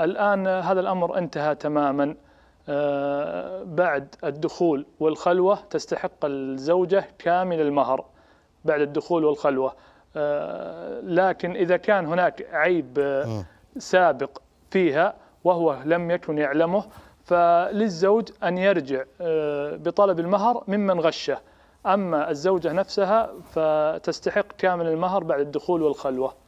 الآن هذا الأمر انتهى تماما آه، بعد الدخول والخلوة تستحق الزوجة كامل المهر بعد الدخول والخلوة آه، لكن إذا كان هناك عيب آه، سابق فيها وهو لم يكن يعلمه فللزوج أن يرجع بطلب المهر ممن غشه أما الزوجة نفسها فتستحق كامل المهر بعد الدخول والخلوة